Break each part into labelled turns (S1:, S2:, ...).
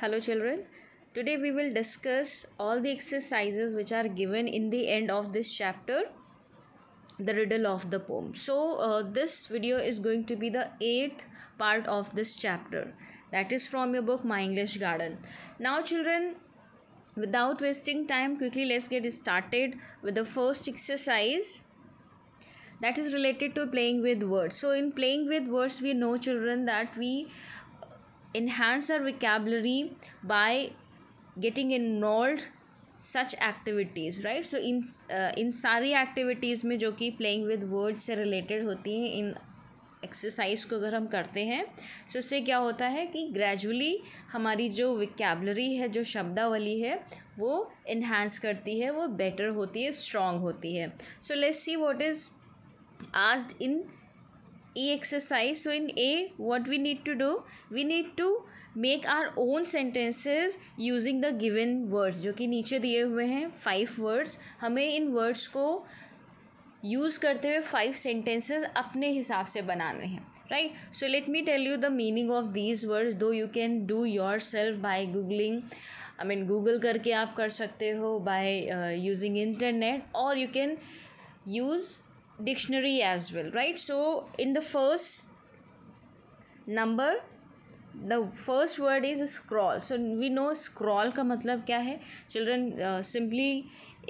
S1: hello children today we will discuss all the exercises which are given in the end of this chapter the riddle of the poem so uh, this video is going to be the eighth part of this chapter that is from your book my english garden now children without wasting time quickly let's get started with the first exercise that is related to playing with words so in playing with words we know children that we enhance our vocabulary by getting involved such activities right so इन इन सारी activities में जो कि playing with word से रिलेटेड होती हैं इन एक्सरसाइज को अगर हम करते हैं तो इससे क्या होता है कि ग्रेजुअली हमारी जो विकैबलरी है जो शब्दावली है वो इन्हांस करती है वो बेटर होती है स्ट्रॉन्ग होती है so let's see what is asked in e exercise so in a what we need to do we need to make our own sentences using the given words जो कि नीचे दिए हुए हैं फाइव words हमें इन words को use करते हुए फाइव sentences अपने हिसाब से बनाने हैं right so let me tell you the meaning of these words though you can do yourself by googling i mean google करके आप कर सकते हो by uh, using internet or you can use dictionary as well right so in the first number the first word is scroll so we know scroll का मतलब क्या है uh, simply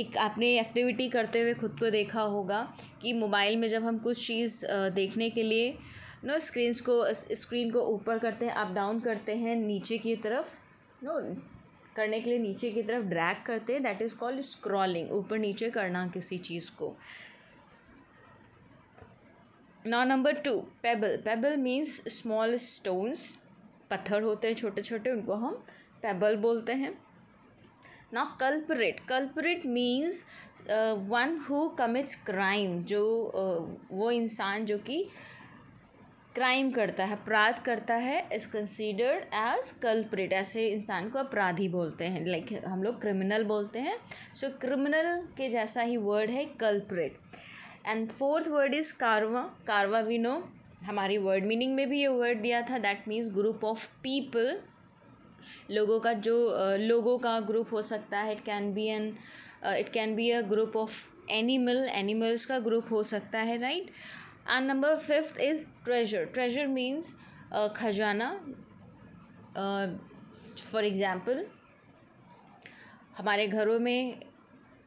S1: एक आपने एक्टिविटी करते हुए खुद को देखा होगा कि मोबाइल में जब हम कुछ चीज़ uh, देखने के लिए नो स्क्रीन्स को स्क्रीन uh, को ऊपर करते हैं अप डाउन करते हैं नीचे की तरफ नो करने के लिए नीचे की तरफ ड्रैग करते हैं दैट इज़ कॉल्ड स्क्रॉलिंग ऊपर नीचे करना किसी चीज़ को now number two pebble pebble means small stones पत्थर होते हैं छोटे छोटे उनको हम पेबल बोलते हैं ना culprit culprit means one who commits crime जो uh, वो इंसान जो कि क्राइम करता है अपराध करता है इज़ कंसीडर्ड एज कल्परेट ऐसे इंसान को अपराधी बोलते हैं लाइक like, हम लोग क्रिमिनल बोलते हैं सो so, क्रिमिनल के जैसा ही वर्ड है culprit and fourth word is caravan caravan we know हमारी वर्ड मीनिंग में भी ये वर्ड दिया था that means group of people लोगों का जो लोगों का ग्रुप हो सकता है it can be an it can be a group of animal animals का ग्रुप हो सकता है right and number fifth is treasure treasure means खजाना फॉर एग्ज़ाम्पल हमारे घरों में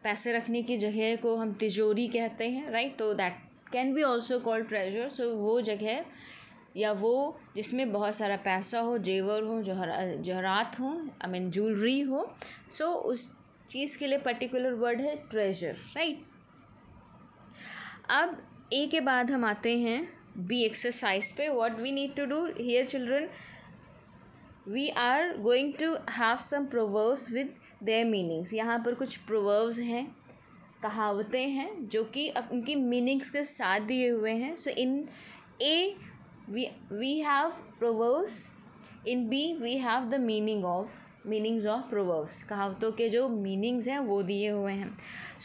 S1: पैसे रखने की जगह को हम तिजोरी कहते हैं राइट तो that can be also called treasure so वो जगह या वो जिसमें बहुत सारा पैसा हो जेवर हो जोहरा जोहरात हो आई मीन ज्वेलरी हो सो so, उस चीज़ के लिए पर्टिकुलर वर्ड है ट्रेजर राइट अब ए के बाद हम आते हैं बी एक्सरसाइज पे what we need to do here children we are going to have some proverbs with their meanings यहाँ पर कुछ प्रोवर्ब्स हैं कहावतें हैं जो कि उनकी मीनिंग्स के साथ दिए हुए हैं so in A we we have proverbs in B we have the meaning of meanings of proverbs कहावतों के जो मीनिंग्स हैं वो दिए हुए हैं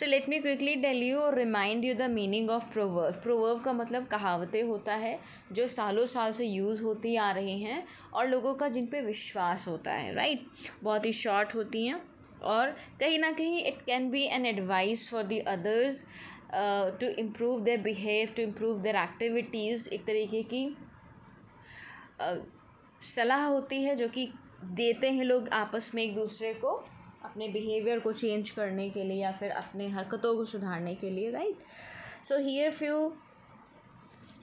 S1: so let me quickly tell you और remind you the meaning of proverb proverb का मतलब कहावतें होता है जो सालों साल से यूज़ होती आ रही हैं और लोगों का जिन पे विश्वास होता है राइट right? बहुत ही शॉर्ट होती हैं और कहीं ना कहीं it can be an advice for the others to improve their behave to improve their activities एक तरीके की uh, सलाह होती है जो कि देते हैं लोग आपस में एक दूसरे को अपने बिहेवियर को चेंज करने के लिए या फिर अपने हरकतों को सुधारने के लिए right so here few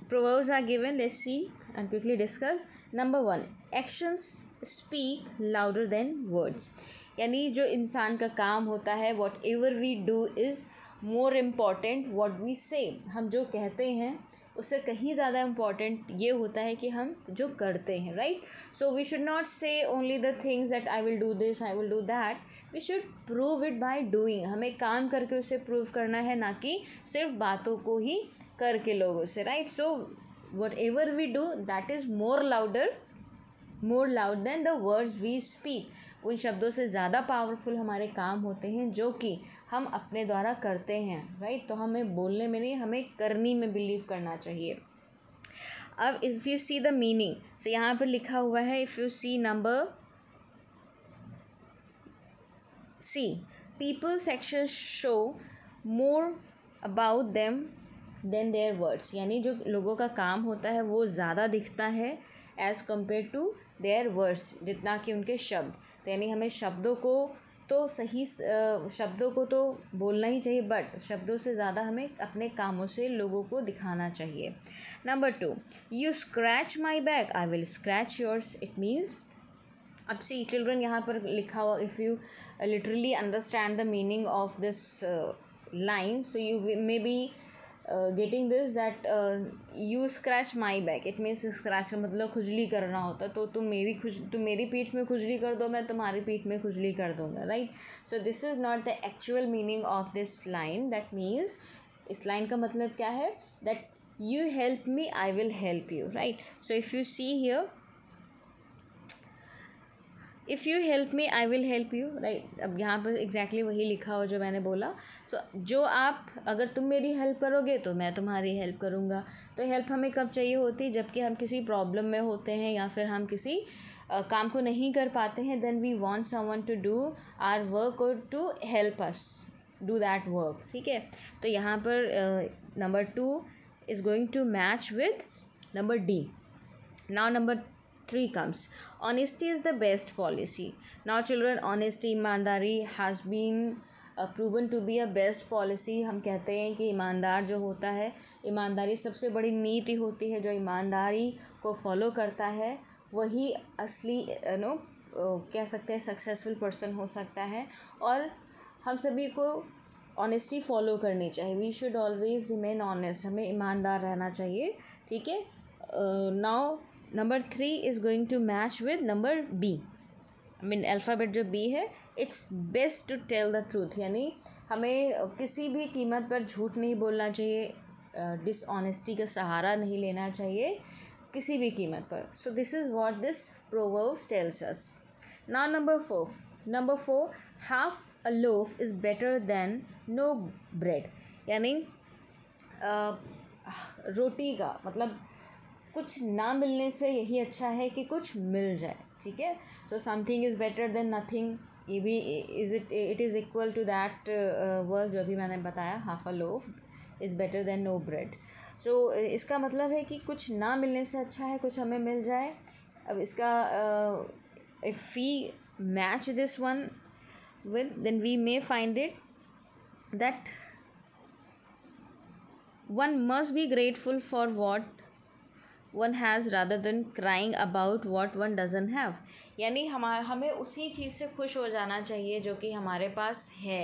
S1: proverbs are given let's see and quickly discuss number one actions speak louder than words यानी जो इंसान का काम होता है whatever we do is more important what we say हम जो कहते हैं उससे कहीं ज़्यादा इम्पॉर्टेंट ये होता है कि हम जो करते हैं right so we should not say only the things that I will do this I will do that we should prove it by doing हमें काम करके उसे प्रूव करना है ना कि सिर्फ बातों को ही करके लोगों से right so whatever we do that is more louder more loud than the words we speak उन शब्दों से ज़्यादा पावरफुल हमारे काम होते हैं जो कि हम अपने द्वारा करते हैं राइट तो हमें बोलने में नहीं हमें करनी में बिलीव करना चाहिए अब if you see the meaning तो यहाँ पर लिखा हुआ है if you see number C people actions show more about them than their words यानी जो लोगों का काम होता है वो ज़्यादा दिखता है as compared to their words जितना कि उनके शब्द तो यानी हमें शब्दों को तो सही शब्दों को तो बोलना ही चाहिए बट शब्दों से ज़्यादा हमें अपने कामों से लोगों को दिखाना चाहिए number two you scratch my back I will scratch yours it means अब सी चिल्ड्रन यहाँ पर लिखा हुआ if you literally understand the meaning of this line so you may be getting this that you scratch my back it means scratch का मतलब खुजली करना होता तो तुम मेरी खुज तुम मेरी पीठ में खुजली कर दो मैं तुम्हारी पीठ में खुजली कर दूंगा right so this is not the actual meaning of this line that means इस लाइन का मतलब क्या है that you help me I will help you right so if you see here if you help me I will help you right अब यहाँ पर exactly exactly वही लिखा हो जो मैंने बोला तो जो आप अगर तुम मेरी हेल्प करोगे तो मैं तुम्हारी हेल्प करूँगा तो हेल्प हमें कब चाहिए होती जबकि हम किसी प्रॉब्लम में होते हैं या फिर हम किसी आ, काम को नहीं कर पाते हैं then we want someone to do our work or to help us do that work ठीक है तो यहाँ पर number two is going to match with number D now number tree comes. Honesty is the best policy. Now, children, honesty, imandari has been proven to be a best policy हम कहते हैं कि ईमानदार जो होता है ईमानदारी सबसे बड़ी नीति होती है जो ईमानदारी को फॉलो करता है वही असली नो कह सकते हैं सक्सेसफुल पर्सन हो सकता है और हम सभी को ऑनेस्टी फॉलो करनी चाहिए we should always remain honest हमें ईमानदार रहना चाहिए ठीक है now number three is going to match with number B I mean alphabet जो बी है it's best to tell the truth यानी हमें किसी भी कीमत पर झूठ नहीं बोलना चाहिए डिसऑनेस्टी uh, का सहारा नहीं लेना चाहिए किसी भी कीमत पर so this is what this proverb tells us ना number four number four half a loaf is better than no bread यानी रोटी का मतलब कुछ ना मिलने से यही अच्छा है कि कुछ मिल जाए ठीक है so something is better than nothing ये भी is it it is equal to that word जो अभी मैंने बताया half a loaf is better than no bread so इसका मतलब है कि कुछ ना मिलने से अच्छा है कुछ हमें मिल जाए अब इसका if we match this one with then we may find it that one must be grateful for what one has rather than crying about what one doesn't have यानी हम हमें उसी चीज़ से खुश हो जाना चाहिए जो कि हमारे पास है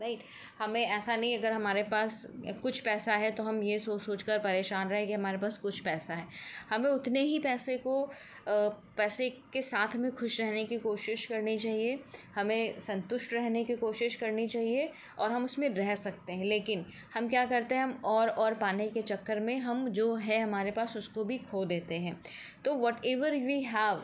S1: राइट हमें ऐसा नहीं अगर हमारे पास कुछ पैसा है तो हम ये सोच सोच कर परेशान रहे कि हमारे पास कुछ पैसा है हमें उतने ही पैसे को पैसे के साथ में खुश रहने की कोशिश करनी चाहिए हमें संतुष्ट रहने की कोशिश करनी चाहिए और हम उसमें रह सकते हैं लेकिन हम क्या करते हैं हम और और पाने के चक्कर में हम जो है हमारे पास उसको भी खो देते हैं तो whatever we have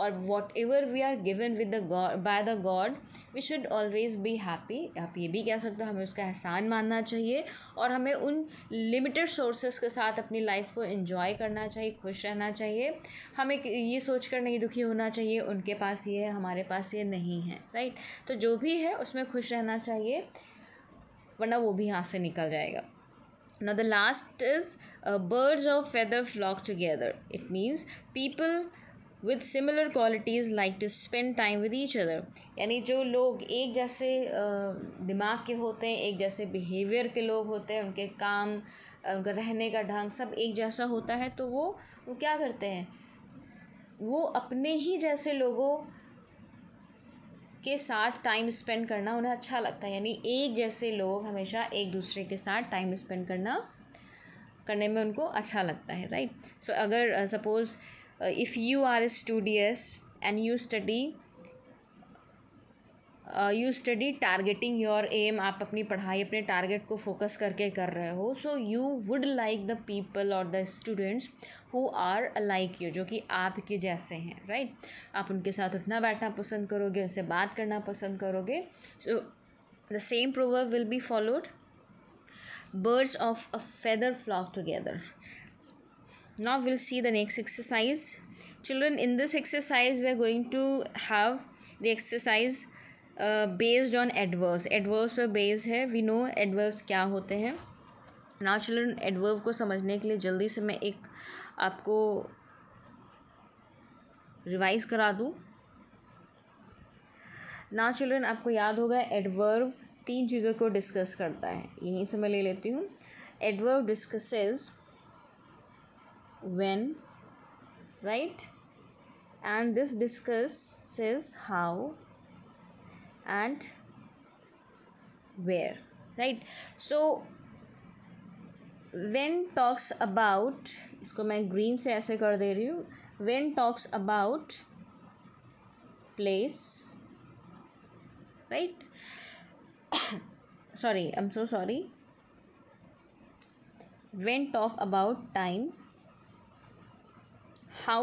S1: whatever we are given with the God by the God we should always be happy आप ये भी कह सकते हो हमें उसका एहसान मानना चाहिए और हमें उन लिमिटेड सोर्सेज के साथ अपनी लाइफ को इन्जॉय करना चाहिए खुश रहना चाहिए हमें ये सोच कर नहीं दुखी होना चाहिए उनके पास ये है हमारे पास ये नहीं है राइट तो जो भी है उसमें खुश रहना चाहिए वरना वो भी यहाँ से निकल जाएगा ना the last is birds of of flock together it means people with similar qualities like to spend time with each other यानी जो लोग एक जैसे दिमाग के होते हैं एक जैसे बिहेवियर के लोग होते हैं उनके काम उनका रहने का ढंग सब एक जैसा होता है तो वो, वो क्या करते हैं वो अपने ही जैसे लोगों के साथ टाइम स्पेंड करना उन्हें अच्छा लगता है यानी एक जैसे लोग हमेशा एक दूसरे के साथ टाइम स्पेंड करना करने में उनको अच्छा लगता है राइट सो so, अगर suppose uh, Uh, if you are studious and you study you study targeting your aim आप अपनी पढ़ाई अपने टारगेट को फोकस करके कर रहे हो so you would like the people or the students who are like you जो कि आपके जैसे हैं राइट right? आप उनके साथ उठना बैठना पसंद करोगे उनसे बात करना पसंद करोगे so the same proverb will be followed birds of a feather flock together now we'll see the next exercise children in this exercise we're going to have the exercise based on adverbs adverbs पर base है वी नो adverbs क्या होते हैं ना children adverb को समझने के लिए जल्दी से मैं एक आपको रिवाइज करा दूँ ना चिल्ड्रन आपको याद होगा एडवर्व तीन चीज़ों को डिस्कस करता है यहीं से मैं ले लेती हूँ adverb discusses when right and this discusses how and where right so when talks about इसको मैं green से ऐसे कर दे रही हूँ when talks about place right sorry I'm so sorry when talk about time how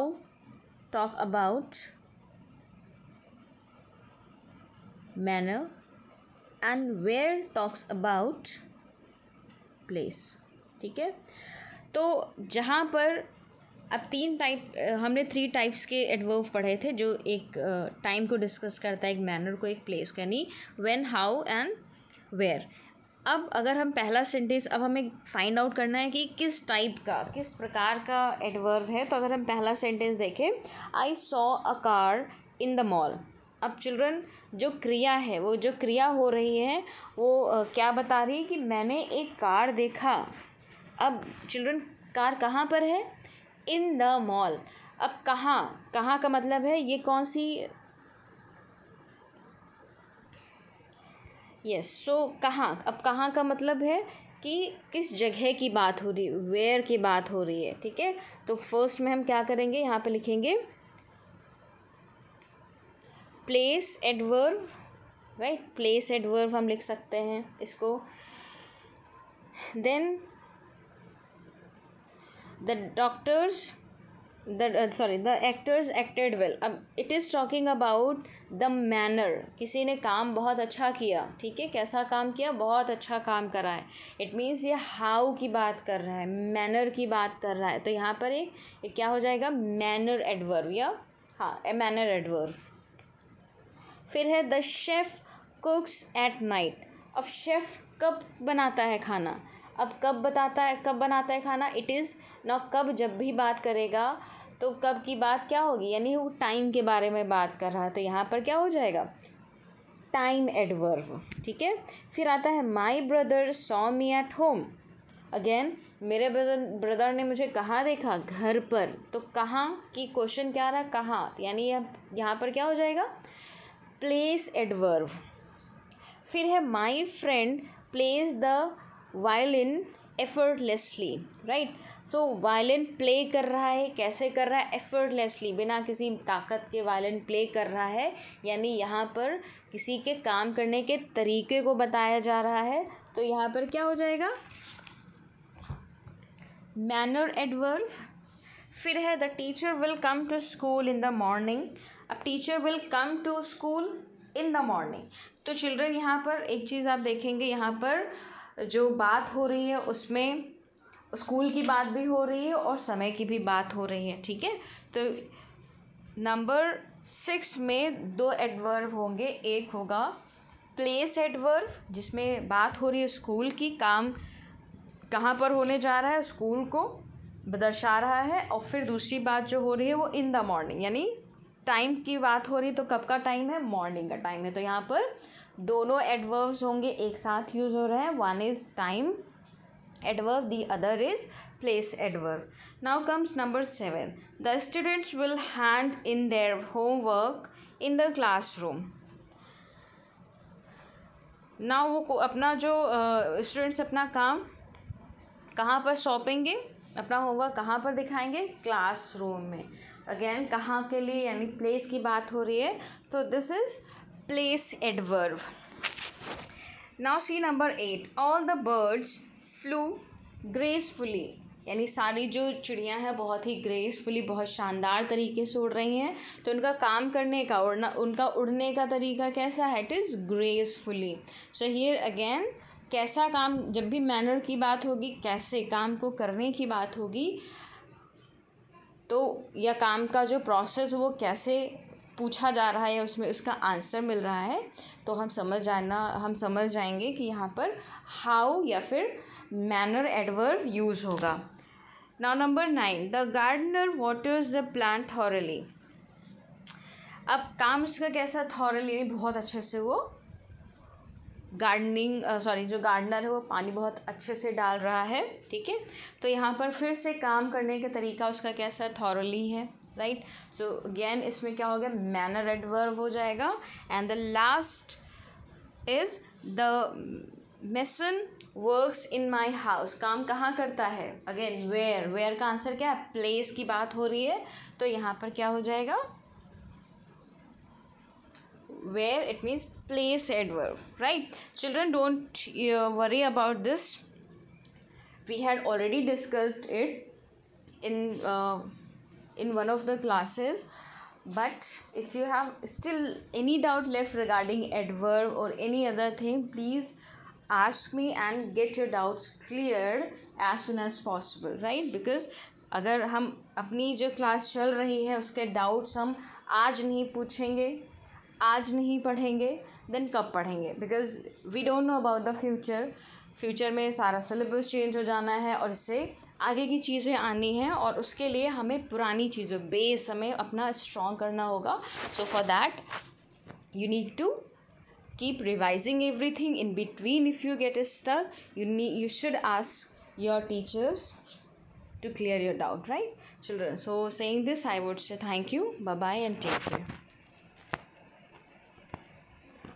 S1: talk about manner and where talks about place ठीक है तो जहाँ पर अब तीन टाइप हमने थ्री टाइप्स के एडवर्व पढ़े थे जो एक टाइम को डिस्कस करता है एक मैनर को एक प्लेस को यानी व्हेन हाउ एंड वेयर अब अगर हम पहला सेंटेंस अब हमें फाइंड आउट करना है कि किस टाइप का किस प्रकार का एडवर्व है तो अगर हम पहला सेंटेंस देखें I saw a car in the mall अब चिल्ड्रन जो क्रिया है वो जो क्रिया हो रही है वो क्या बता रही है कि मैंने एक कार देखा अब चिल्ड्रन कार कहाँ पर है इन द मॉल अब कहाँ कहाँ का मतलब है ये कौन सी यस सो कहाँ अब कहाँ का मतलब है कि किस जगह की बात हो रही है वेयर की बात हो रही है ठीक है तो फर्स्ट में हम क्या करेंगे यहाँ पे लिखेंगे place adverb right place adverb हम लिख सकते हैं इसको then the doctors the sorry the actors acted well अब it is talking about the manner किसी ने काम बहुत अच्छा किया ठीक है कैसा काम किया बहुत अच्छा काम करा है इट मीन्स ये हाउ की बात कर रहा है मैनर की बात कर रहा है तो यहाँ पर एक, एक क्या हो जाएगा मैनर एडवर्व या हाँ ए मैनर एडवर्व फिर है the chef cooks at night अब शेफ़ कब बनाता है खाना अब कब बताता है कब बनाता है खाना इट इज़ नाउ कब जब भी बात करेगा तो कब की बात क्या होगी यानी वो टाइम के बारे में बात कर रहा है तो यहाँ पर क्या हो जाएगा टाइम एडवर्व ठीक है फिर आता है my brother saw me at home again मेरे ब्रदर ब्रदर ने मुझे कहाँ देखा घर पर तो कहाँ की क्वेश्चन क्या रहा कहाँ यानी यह यहाँ पर क्या हो जाएगा प्लेस एडवर्व फिर है my friend plays the violin effortlessly right so violin play कर रहा है कैसे कर रहा है एफर्टलेसली बिना किसी ताकत के वायलिन प्ले कर रहा है यानी यहाँ पर किसी के काम करने के तरीके को बताया जा रहा है तो यहाँ पर क्या हो जाएगा मैनर एडवर्व फिर है the teacher will come to school in the morning अब teacher will come to school in the morning तो चिल्ड्रन यहाँ पर एक चीज़ आप देखेंगे यहाँ पर जो बात हो रही है उसमें स्कूल की बात भी हो रही है और समय की भी बात हो रही है ठीक है तो नंबर सिक्स में दो एडवर्व होंगे एक होगा प्लेस एडवर्व जिसमें बात हो रही है स्कूल की काम कहाँ पर होने जा रहा है स्कूल को दर्शा रहा है और फिर दूसरी बात जो हो रही है वो इन द मॉर्निंग यानी टाइम की बात हो रही है तो कब का टाइम है मॉर्निंग का टाइम है तो यहाँ पर दोनों एडवर्ब्स होंगे एक साथ यूज़ हो रहे हैं one is time the other is place adverb now comes number seven the students will hand in their homework in the classroom now वो अपना जो स्टूडेंट्स uh, अपना काम कहाँ पर सौंपेंगे अपना होमवर्क कहाँ पर दिखाएंगे क्लास रूम में अगेन कहाँ के लिए यानी प्लेस की बात हो रही है तो this is place adverb now see number eight all the birds flew gracefully यानी सारी जो चिड़ियाँ हैं बहुत ही ग्रेसफुली बहुत शानदार तरीके से उड़ रही हैं तो उनका काम करने का उड़ना उनका उड़ने का तरीका कैसा है it is gracefully so here again कैसा काम जब भी मैनर की बात होगी कैसे काम को करने की बात होगी तो या काम का जो प्रोसेस वो कैसे पूछा जा रहा है उसमें उसका आंसर मिल रहा है तो हम समझ जाना हम समझ जाएंगे कि यहाँ पर हाउ या फिर मैनर एडवर्व यूज़ होगा now number nine the gardener waters the plant thoroughly अब काम उसका कैसा थॉरली बहुत अच्छे से वो गार्डनिंग सॉरी जो गार्डनर है वो पानी बहुत अच्छे से डाल रहा है ठीक है तो यहाँ पर फिर से काम करने का तरीका उसका कैसा थॉरली है राइट सो अगेन इसमें क्या हो गया मैनर एडवर्व हो जाएगा and the last is the mason works in my house काम कहाँ करता है अगेन वेयर वेयर का आंसर क्या है प्लेस की बात हो रही है तो यहाँ पर क्या हो जाएगा where it means place adverb right children don't worry about this we had already discussed it in in one of the classes but if you have still any doubt left regarding adverb or any other thing please ask me and get your doubts cleared as soon as possible right because अगर हम अपनी जो class चल रही है उसके doubts हम आज नहीं पूछेंगे आज नहीं पढ़ेंगे देन कब पढ़ेंगे because we don't know about the future future में सारा सिलेबस चेंज हो जाना है और इससे आगे की चीज़ें आनी हैं और उसके लिए हमें पुरानी चीज़ों बेस हमें अपना स्ट्रॉन्ग करना होगा so for that you need to keep revising everything in between if you get a stuck you need you should ask your teachers to clear your doubt right children so saying this I would say thank you bye bye and take care